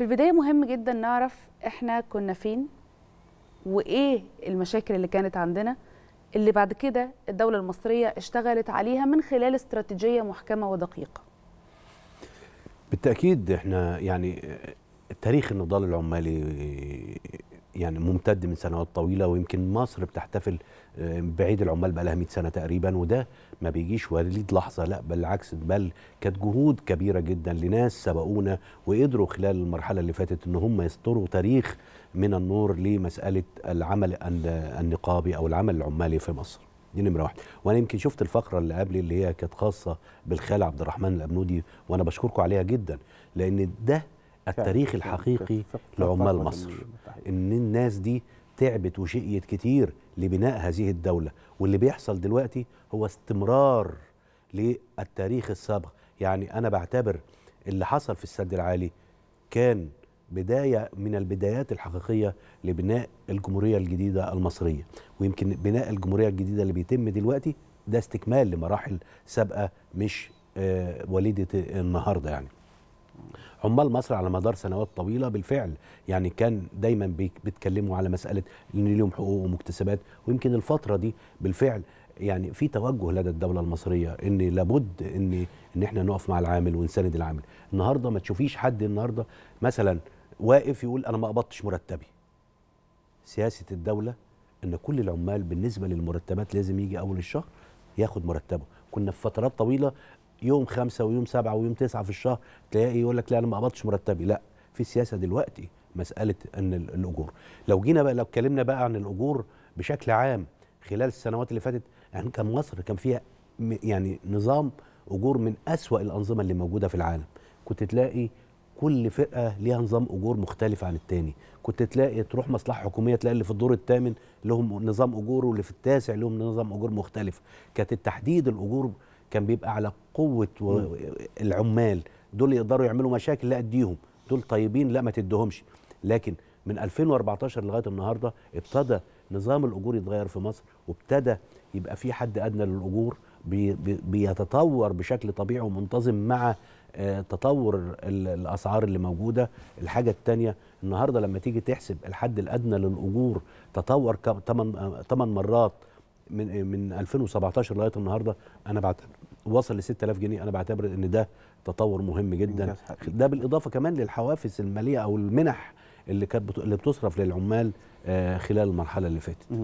في البداية مهم جدا نعرف احنا كنا فين وايه المشاكل اللي كانت عندنا اللي بعد كده الدولة المصرية اشتغلت عليها من خلال استراتيجية محكمة ودقيقة بالتأكيد احنا يعني تاريخ النضال العمالي يعني ممتد من سنوات طويله ويمكن مصر بتحتفل آه، بعيد العمال بقى لها 100 سنه تقريبا وده ما بيجيش وليد لحظه لا بالعكس بل كانت جهود كبيره جدا لناس سبقونا وقدروا خلال المرحله اللي فاتت ان هم يستروا تاريخ من النور لمساله العمل النقابي او العمل العمالي في مصر. دي نمره واحد وانا يمكن شفت الفقره اللي قبل اللي هي كانت خاصه بالخال عبد الرحمن الابنودي وانا بشكركم عليها جدا لان ده التاريخ الحقيقي لعمال مصر ان الناس دي تعبت وشقيت كتير لبناء هذه الدولة واللي بيحصل دلوقتي هو استمرار للتاريخ السابق يعني أنا بعتبر اللي حصل في السد العالي كان بداية من البدايات الحقيقية لبناء الجمهورية الجديدة المصرية ويمكن بناء الجمهورية الجديدة اللي بيتم دلوقتي ده استكمال لمراحل سابقة مش آه، وليدة النهاردة يعني عمال مصر على مدار سنوات طويله بالفعل يعني كان دايما بيتكلموا على مساله ان ليهم حقوق ومكتسبات ويمكن الفتره دي بالفعل يعني في توجه لدى الدوله المصريه ان لابد ان ان احنا نقف مع العامل ونساند العامل النهارده ما تشوفيش حد النهارده مثلا واقف يقول انا ما قبضتش مرتبي سياسه الدوله ان كل العمال بالنسبه للمرتبات لازم يجي اول الشهر ياخد مرتبه كنا في فترات طويله يوم خمسة ويوم سبعة ويوم تسعة في الشهر تلاقي يقول لك لا أنا ما قبضتش مرتبي لا في سياسة دلوقتي مسألة أن الأجور لو جينا بقى لو اتكلمنا بقى عن الأجور بشكل عام خلال السنوات اللي فاتت يعني كان مصر كان فيها يعني نظام أجور من أسوأ الأنظمة اللي موجودة في العالم كنت تلاقي كل فرقه ليها نظام اجور مختلف عن التاني كنت تلاقي تروح مصلحه حكوميه تلاقي اللي في الدور الثامن لهم نظام اجور واللي في التاسع لهم نظام اجور مختلف كانت التحديد الاجور كان بيبقى على قوه و... العمال دول يقدروا يعملوا مشاكل لا اديهم دول طيبين لا ما تديهمش لكن من 2014 لغايه النهارده ابتدى نظام الاجور يتغير في مصر وابتدى يبقى في حد ادنى للاجور بي... بيتطور بشكل طبيعي ومنتظم مع آه، تطور الاسعار اللي موجوده الحاجه الثانيه النهارده لما تيجي تحسب الحد الادنى للاجور تطور 8 آه، مرات من آه، من 2017 لغايه النهارده انا بعتمد وصل ل 6000 جنيه انا بعتبر ان ده تطور مهم جدا ده بالاضافه كمان للحوافز الماليه او المنح اللي كانت اللي بتصرف للعمال آه، خلال المرحله اللي فاتت